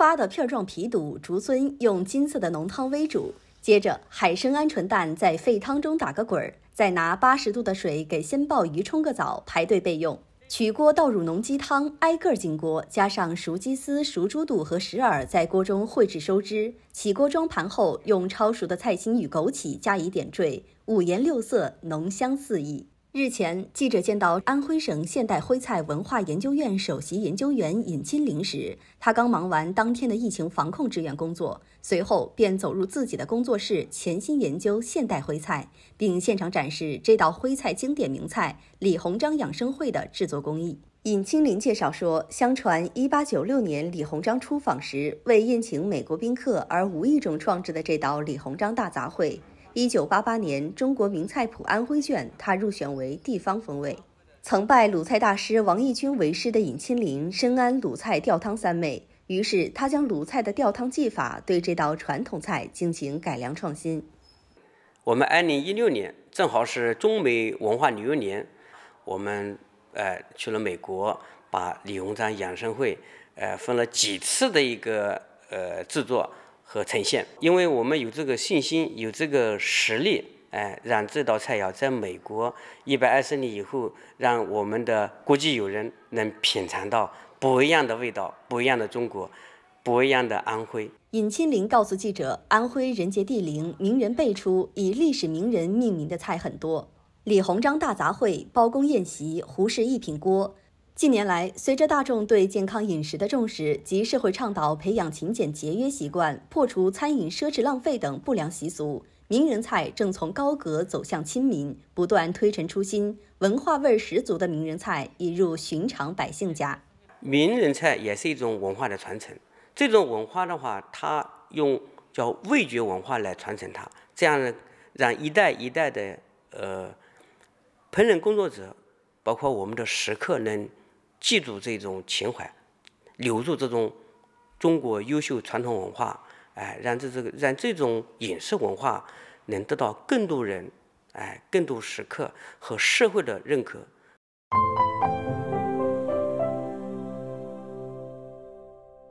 发的片状皮肚、竹荪用金色的浓汤煨煮，接着海参、鹌鹑蛋在沸汤中打个滚儿，再拿八十度的水给鲜鲍鱼冲个澡，排队备用。取锅倒入浓鸡汤，挨个进锅，加上熟鸡丝、熟猪肚和石耳，在锅中烩制收汁，起锅装盘后，用焯熟的菜心与枸杞加以点缀，五颜六色，浓香四溢。日前，记者见到安徽省现代徽菜文化研究院首席研究员尹金玲时，他刚忙完当天的疫情防控志愿工作，随后便走入自己的工作室，潜心研究现代徽菜，并现场展示这道徽菜经典名菜李鸿章养生会的制作工艺。尹清林介绍说，相传一八九六年李鸿章出访时，为宴请美国宾客而无意中创制的这道李鸿章大杂烩。一九八八年，《中国名菜谱》安徽卷，它入选为地方风味。曾拜鲁菜大师王义军为师的尹清林，深谙鲁菜吊汤三昧，于是他将鲁菜的吊汤技法对这道传统菜进行改良创新。我们二零一六年正好是中美文化旅游年，我们呃去了美国，把李鸿章养生会呃分了几次的一个呃制作。和呈现，因为我们有这个信心，有这个实力，哎，让这道菜肴在美国一百二十年以后，让我们的国际友人能品尝到不一样的味道，不一样的中国，不一样的安徽。尹清林告诉记者，安徽人杰地灵，名人辈出，以历史名人命名的菜很多，李鸿章大杂烩、包公宴席、胡适一品锅。近年来，随着大众对健康饮食的重视及社会倡导培养勤俭节约习惯，破除餐饮奢侈浪费等不良习俗，名人菜正从高阁走向亲民，不断推陈出新，文化味儿十足的名人菜引入寻常百姓家。名人菜也是一种文化的传承，这种文化的话，它用叫味觉文化来传承它，这样呢，让一代一代的呃烹饪工作者，包括我们的食客能。记住这种情怀，留住这种中国优秀传统文化，哎，让这这个让这种饮食文化能得到更多人，哎，更多食客和社会的认可。